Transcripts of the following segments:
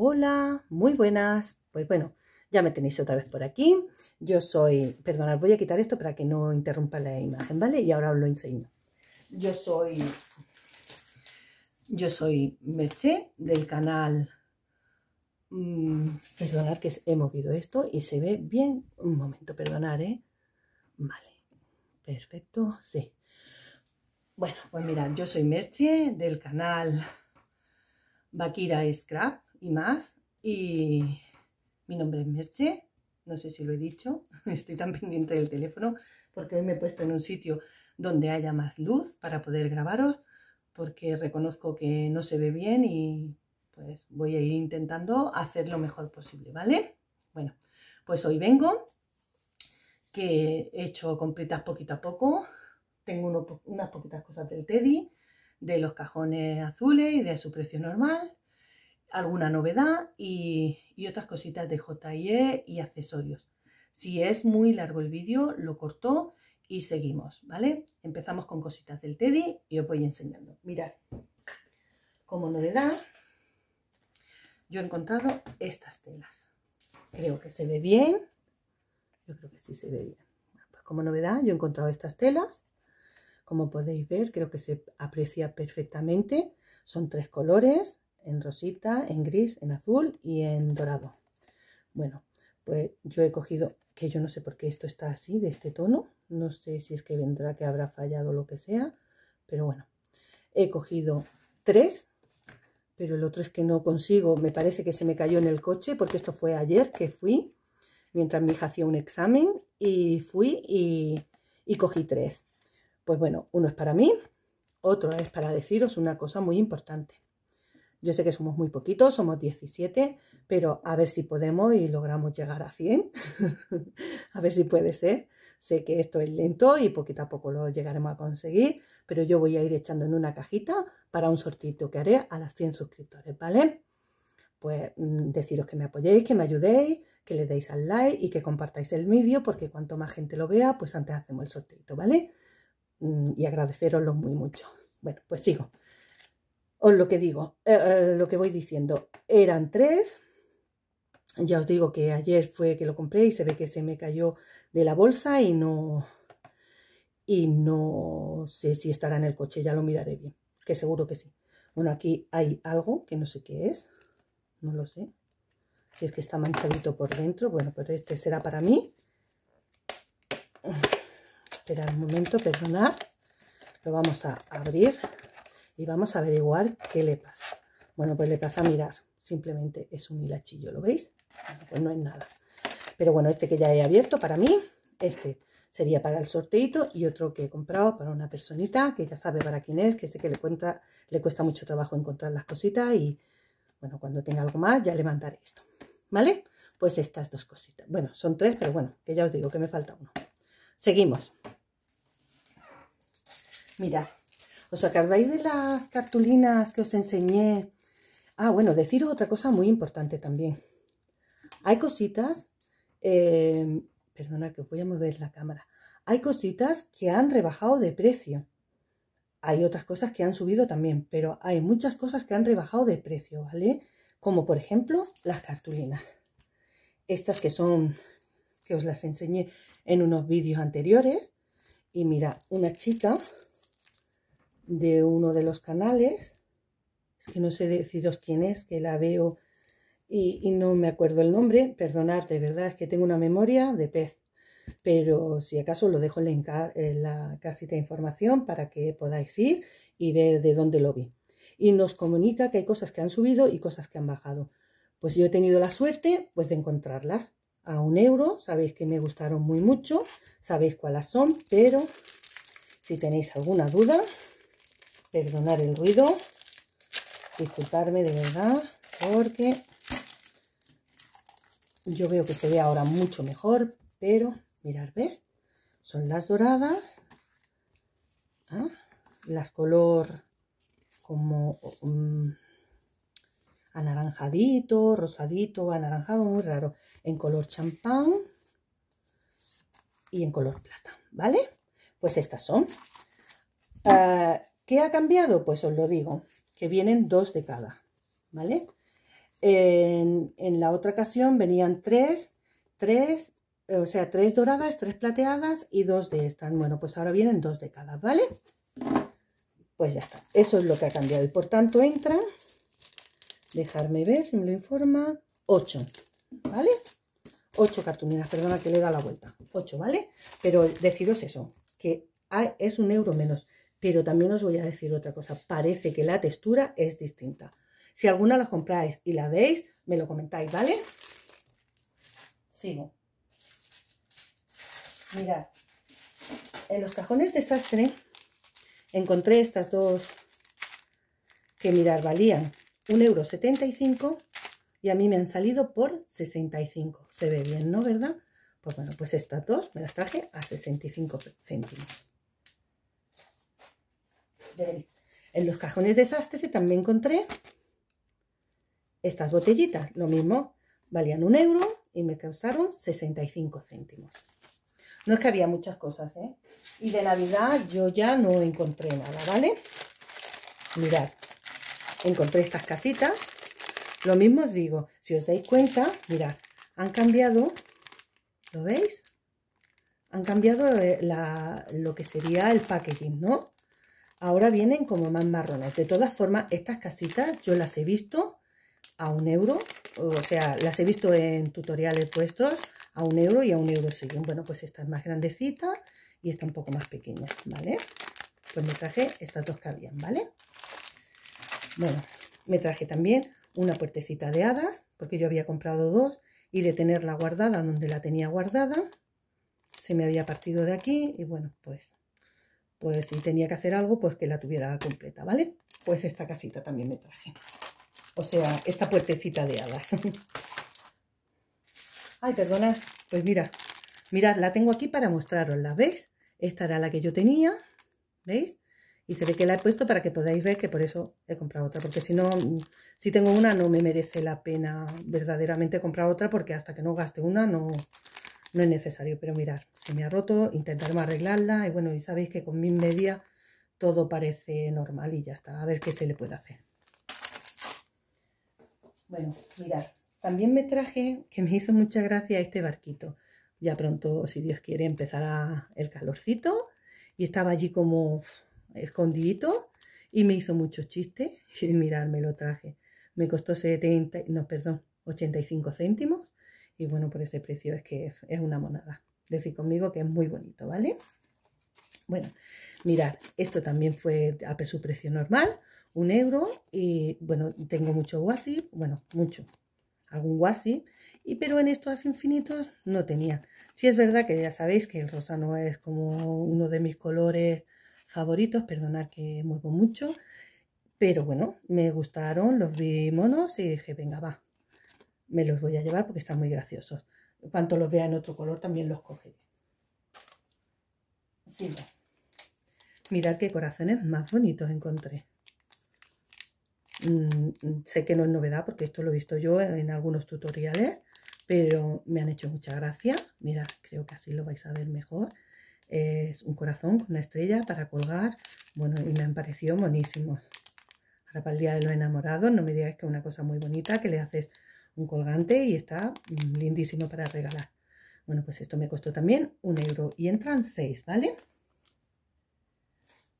Hola, muy buenas. Pues bueno, ya me tenéis otra vez por aquí. Yo soy, perdonad, voy a quitar esto para que no interrumpa la imagen, ¿vale? Y ahora os lo enseño. Yo soy, yo soy Merche del canal, mmm, perdonad que he movido esto y se ve bien. Un momento, perdonad, ¿eh? Vale, perfecto, sí. Bueno, pues mirad, yo soy Merche del canal Bakira Scrap y más. Y mi nombre es Merche, no sé si lo he dicho, estoy tan pendiente del teléfono porque hoy me he puesto en un sitio donde haya más luz para poder grabaros porque reconozco que no se ve bien y pues voy a ir intentando hacer lo mejor posible, ¿vale? Bueno, pues hoy vengo, que he hecho completas poquito a poco, tengo unas poquitas cosas del Teddy, de los cajones azules y de su precio normal, alguna novedad y, otras cositas de JIE y accesorios. Si es muy largo el vídeo, lo corto y seguimos, ¿vale? Empezamos con cositas del Teddy y os voy enseñando. Mirad, como novedad, yo he encontrado estas telas. Creo que se ve bien. Yo creo que sí se ve bien. Pues como novedad, yo he encontrado estas telas. Como podéis ver, creo que se aprecia perfectamente. Son tres colores en rosita, en gris, en azul y en dorado. Bueno, pues yo he cogido, que yo no sé por qué esto está así, de este tono. No sé si es que vendrá que habrá fallado lo que sea, pero bueno. He cogido tres, pero el otro es que no consigo. Me parece que se me cayó en el coche, porque esto fue ayer que fui, mientras mi hija hacía un examen, y fui y, y cogí tres. Pues bueno, uno es para mí, otro es para deciros una cosa muy importante. Yo sé que somos muy poquitos, somos 17, pero a ver si podemos y logramos llegar a 100. a ver si puede ser. Sé que esto es lento y poquito a poco lo llegaremos a conseguir, pero yo voy a ir echando en una cajita para un sortito que haré a las 100 suscriptores, ¿vale? Pues mm, deciros que me apoyéis, que me ayudéis, que le deis al like y que compartáis el vídeo, porque cuanto más gente lo vea, pues antes hacemos el sorteo, ¿vale? Mm, y agradeceroslo muy mucho. Bueno, pues sigo os lo que digo, eh, eh, lo que voy diciendo, eran tres, ya os digo que ayer fue que lo compré y se ve que se me cayó de la bolsa y no, y no sé si estará en el coche, ya lo miraré bien, que seguro que sí. Bueno, aquí hay algo que no sé qué es, no lo sé, si es que está manchadito por dentro, bueno, pero este será para mí. Esperad un momento, perdonad, lo vamos a abrir y vamos a averiguar qué le pasa. Bueno, pues le pasa a mirar, simplemente es un hilachillo, ¿lo veis? pues no es nada. Pero bueno, este que ya he abierto para mí, este sería para el sorteito y otro que he comprado para una personita que ya sabe para quién es, que sé que le, cuenta, le cuesta mucho trabajo encontrar las cositas y bueno, cuando tenga algo más ya le mandaré esto, ¿vale? Pues estas dos cositas. Bueno, son tres, pero bueno, que ya os digo que me falta uno. Seguimos. Mira, ¿Os acordáis de las cartulinas que os enseñé? Ah, bueno, deciros otra cosa muy importante también. Hay cositas, eh, perdona que os voy a mover la cámara, hay cositas que han rebajado de precio. Hay otras cosas que han subido también, pero hay muchas cosas que han rebajado de precio, ¿vale? Como por ejemplo las cartulinas. Estas que son, que os las enseñé en unos vídeos anteriores. Y mira, una chica de uno de los canales. Es que no sé deciros quién es, que la veo y, no me acuerdo el nombre. Perdonad, de verdad, es que tengo una memoria de pez. Pero si acaso lo dejo en la, casita de información para que podáis ir y ver de dónde lo vi. Y nos comunica que hay cosas que han subido y cosas que han bajado. Pues yo he tenido la suerte pues, de encontrarlas a un euro. Sabéis que me gustaron muy mucho, sabéis cuáles son, pero si tenéis alguna duda, Perdonar el ruido. Disculparme de verdad porque yo veo que se ve ahora mucho mejor, pero mirar ¿ves? Son las doradas, ¿ah? las color como mm, anaranjadito, rosadito, anaranjado, muy raro, en color champán y en color plata, ¿vale? Pues estas son. Ah, ¿Qué ha cambiado? Pues os lo digo, que vienen dos de cada, ¿vale? En, la otra ocasión venían tres, tres, o sea, tres doradas, tres plateadas y dos de estas. Bueno, pues ahora vienen dos de cada, ¿vale? Pues ya está, eso es lo que ha cambiado. Y por tanto entra, dejarme ver si me lo informa, ocho, ¿vale? Ocho cartulinas, perdona que le da la vuelta, ocho, ¿vale? Pero deciros eso, que es un euro menos. Pero también os voy a decir otra cosa, parece que la textura es distinta. Si alguna la compráis y la veis, me lo comentáis, ¿vale? Sigo. Mirad, en los cajones de sastre encontré estas dos que, mirad, valían 1,75€ y a mí me han salido por 65. Se ve bien, ¿no? ¿Verdad? Pues bueno, pues estas dos me las traje a 65 céntimos. En los cajones de también encontré estas botellitas. Lo mismo, valían un euro y me costaron 65 céntimos. No es que había muchas cosas, ¿eh? Y de Navidad yo ya no encontré nada, ¿vale? Mirad, encontré estas casitas. Lo mismo os digo, si os dais cuenta, mirad, han cambiado, ¿lo veis? Han cambiado eh, lo que sería el packaging, ¿no? Ahora vienen como más marrones. De todas formas, estas casitas yo las he visto a un euro. O sea, las he visto en tutoriales puestos a un euro y a un euro siguen. Bueno, pues esta es más grandecita y esta un poco más pequeña, ¿vale? Pues me traje estas dos que habían, ¿vale? Bueno, me traje también una puertecita de hadas, porque yo había comprado dos y de tenerla guardada donde la tenía guardada, se me había partido de aquí y bueno, pues pues si tenía que hacer algo, pues que la tuviera completa, ¿vale? Pues esta casita también me traje. O sea, esta puertecita de hadas. Ay, perdona. Pues mira, mirad, la tengo aquí para mostraros la ¿veis? Esta era la que yo tenía, ¿veis? Y se ve que la he puesto para que podáis ver que por eso he comprado otra. Porque si no, si tengo una no me merece la pena verdaderamente comprar otra porque hasta que no gaste una no, no es necesario, pero mirar, se me ha roto, intentaremos arreglarla y bueno, y sabéis que con mi media todo parece normal y ya está, a ver qué se le puede hacer. Bueno, mirad, también me traje, que me hizo mucha gracia este barquito. Ya pronto, si Dios quiere, empezará el calorcito y estaba allí como escondidito y me hizo mucho chiste. y mirad, me lo traje. Me costó 70, no, perdón, 85 céntimos y bueno, por ese precio es que es una monada. Decir conmigo que es muy bonito, ¿vale? Bueno, mirad, esto también fue a su precio normal, un euro. Y bueno, tengo mucho guasi, bueno, mucho, algún guasi. Y pero en estos infinitos no tenía. Si es verdad que ya sabéis que el rosa no es como uno de mis colores favoritos, perdonad que muevo mucho. Pero bueno, me gustaron, los vi monos y dije, venga, va, me los voy a llevar porque están muy graciosos. Cuanto los vea en otro color también los coge. Sí. Mirad qué corazones más bonitos encontré. Mm, mm, sé que no es novedad porque esto lo he visto yo en algunos tutoriales, pero me han hecho mucha gracia. Mirad, creo que así lo vais a ver mejor. Es un corazón con una estrella para colgar. Bueno, y me han parecido monísimos Ahora para el Día de los Enamorados, no me digáis que es una cosa muy bonita que le haces un colgante y está lindísimo para regalar. Bueno, pues esto me costó también un euro y entran seis, ¿vale?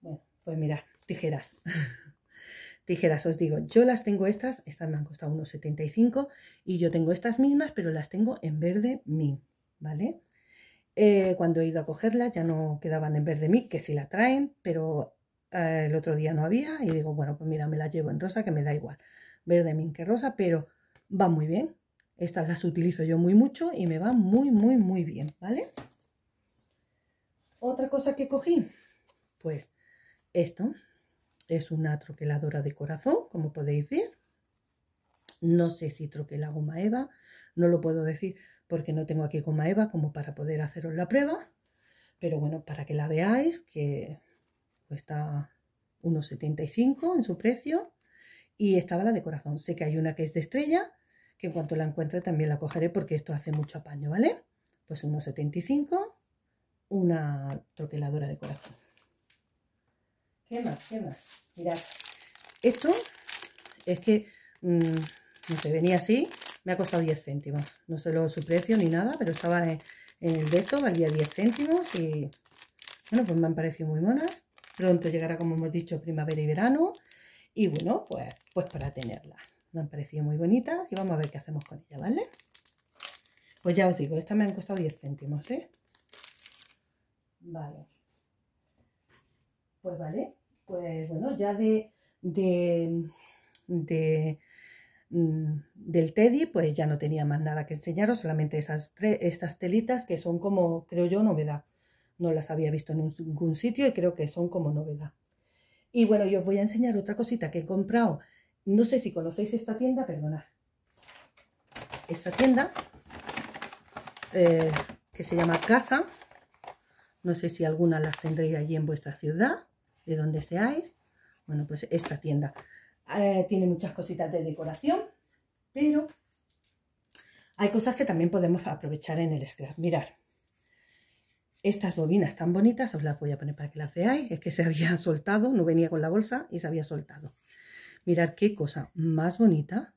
Bueno, pues mirad, tijeras. tijeras, os digo, yo las tengo estas, estas me han costado unos 75 y yo tengo estas mismas, pero las tengo en verde min, ¿vale? Eh, cuando he ido a cogerlas ya no quedaban en verde min, que si la traen, pero eh, el otro día no había y digo, bueno, pues mira, me las llevo en rosa, que me da igual, verde min que rosa, pero va muy bien. Estas las utilizo yo muy mucho y me va muy, muy, muy bien, ¿vale? Otra cosa que cogí, pues esto es una troqueladora de corazón, como podéis ver. No sé si troqué la goma eva, no lo puedo decir porque no tengo aquí goma eva como para poder haceros la prueba. Pero bueno, para que la veáis, que cuesta unos 75 en su precio. Y estaba la de corazón. Sé que hay una que es de estrella en cuanto la encuentre también la cogeré porque esto hace mucho apaño, ¿vale? Pues unos 75, una troqueladora de corazón. ¿Qué más? ¿Qué más? Mirad, esto es que, mm, no se venía así, me ha costado 10 céntimos. No sé lo su precio ni nada, pero estaba en, el de valía 10 céntimos y, bueno, pues me han parecido muy monas. Pronto llegará, como hemos dicho, primavera y verano. Y bueno, pues, pues para tenerla. Me han parecido muy bonitas y vamos a ver qué hacemos con ella ¿vale? Pues ya os digo, estas me han costado 10 céntimos, ¿eh? Vale. Pues vale, pues bueno, ya de, de, mm, del Teddy, pues ya no tenía más nada que enseñaros, solamente esas estas telitas que son como, creo yo, novedad. No las había visto en ningún sitio y creo que son como novedad. Y bueno, yo os voy a enseñar otra cosita que he comprado no sé si conocéis esta tienda, perdonad. Esta tienda, eh, que se llama Casa. No sé si alguna las tendréis allí en vuestra ciudad, de donde seáis. Bueno, pues esta tienda eh, tiene muchas cositas de decoración, pero hay cosas que también podemos aprovechar en el scrap. Mirad, estas bobinas tan bonitas, os las voy a poner para que las veáis, es que se habían soltado, no venía con la bolsa y se había soltado. Mirad qué cosa más bonita.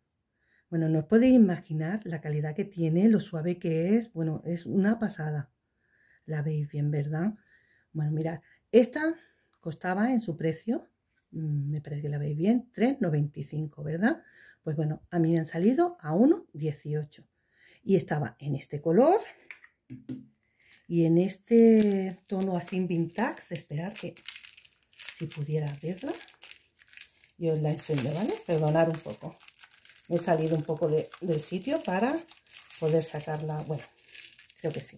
Bueno, no os podéis imaginar la calidad que tiene, lo suave que es. Bueno, es una pasada. La veis bien, ¿verdad? Bueno, mirad, esta costaba en su precio, mm, me parece que la veis bien, 3,95, ¿verdad? Pues bueno, a mí me han salido a 1,18. Y estaba en este color y en este tono así vintage. Esperar que si pudiera verla yo la enseño, ¿vale? Perdonad un poco. he salido un poco del sitio para poder sacarla. Bueno, creo que sí.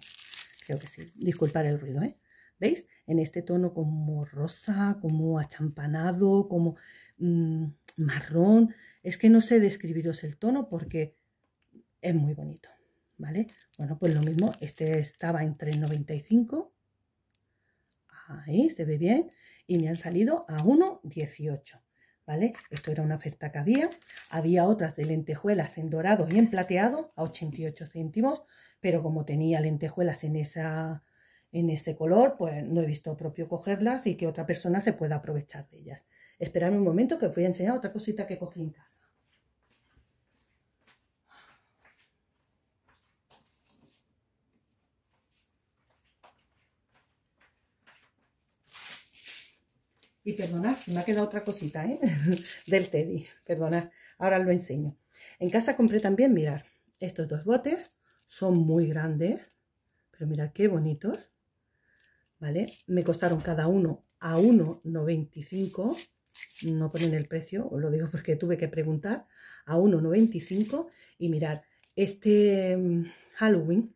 Creo que sí. Disculpar el ruido, ¿eh? ¿Veis? En este tono como rosa, como achampanado, como mm, marrón. Es que no sé describiros el tono porque es muy bonito, ¿vale? Bueno, pues lo mismo. Este estaba en 3,95. Ahí se ve bien. Y me han salido a 1,18. Esto era una oferta que había. Había otras de lentejuelas en dorado y en plateado a 88 céntimos, pero como tenía lentejuelas en, esa, en ese color, pues no he visto propio cogerlas y que otra persona se pueda aprovechar de ellas. Esperadme un momento que os voy a enseñar otra cosita que cogí en casa. Y perdonad, me ha quedado otra cosita, ¿eh? Del Teddy, perdonad. Ahora lo enseño. En casa compré también, mirar estos dos botes. Son muy grandes, pero mirad qué bonitos. ¿Vale? Me costaron cada uno a 1,95. No ponen el precio, os lo digo porque tuve que preguntar. A 1,95. Y mirad, este mm, Halloween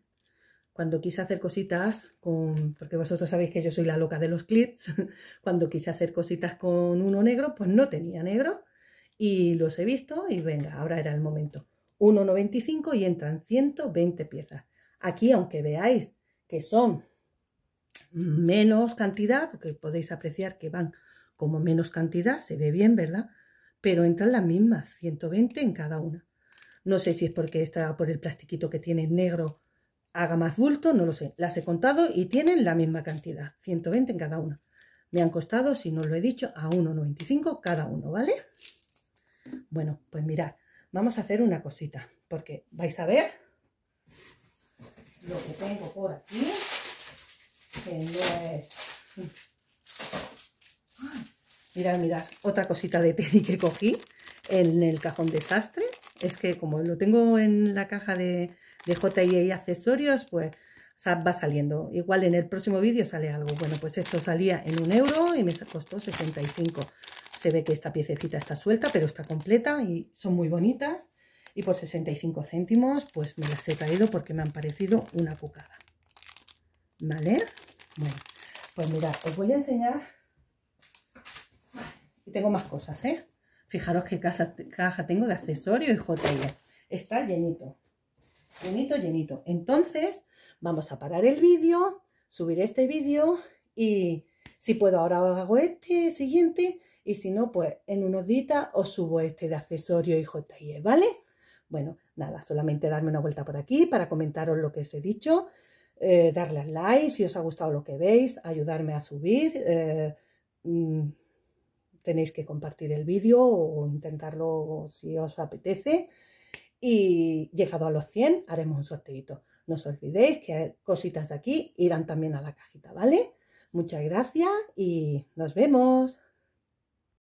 cuando quise hacer cositas con, porque vosotros sabéis que yo soy la loca de los clips, cuando quise hacer cositas con uno negro, pues no tenía negro y los he visto y venga, ahora era el momento. 1,95 y entran 120 piezas. Aquí, aunque veáis que son menos cantidad, porque podéis apreciar que van como menos cantidad, se ve bien, ¿verdad? Pero entran las mismas, 120 en cada una. No sé si es porque está por el plastiquito que tiene negro haga más bulto, no lo sé. Las he contado y tienen la misma cantidad, 120 en cada una. Me han costado, si no lo he dicho, a 1,95 cada uno, ¿vale? Bueno, pues mirad, vamos a hacer una cosita, porque vais a ver lo que tengo por aquí, que ¡Ah! Mirad, mirad, otra cosita de teddy que cogí en el cajón desastre. Es que como lo tengo en la caja de, de JI accesorios, pues va saliendo. Igual en el próximo vídeo sale algo. Bueno, pues esto salía en un euro y me costó 65. Se ve que esta piececita está suelta, pero está completa y son muy bonitas. Y por 65 céntimos, pues me las he traído porque me han parecido una cucada. ¿Vale? Bueno, pues mirad, os voy a enseñar. Y tengo más cosas, ¿eh? Fijaros qué caja tengo de accesorios y JI. Está llenito llenito, llenito. Entonces, vamos a parar el vídeo, subir este vídeo y si puedo ahora hago este siguiente y si no, pues en unos días os subo este de accesorio y JIE, ¿vale? Bueno, nada, solamente darme una vuelta por aquí para comentaros lo que os he dicho, eh, darle al like si os ha gustado lo que veis, ayudarme a subir, eh, mm, tenéis que compartir el vídeo o intentarlo si os apetece y llegado a los 100 haremos un sorteito. No os olvidéis que cositas de aquí irán también a la cajita, ¿vale? Muchas gracias y nos vemos.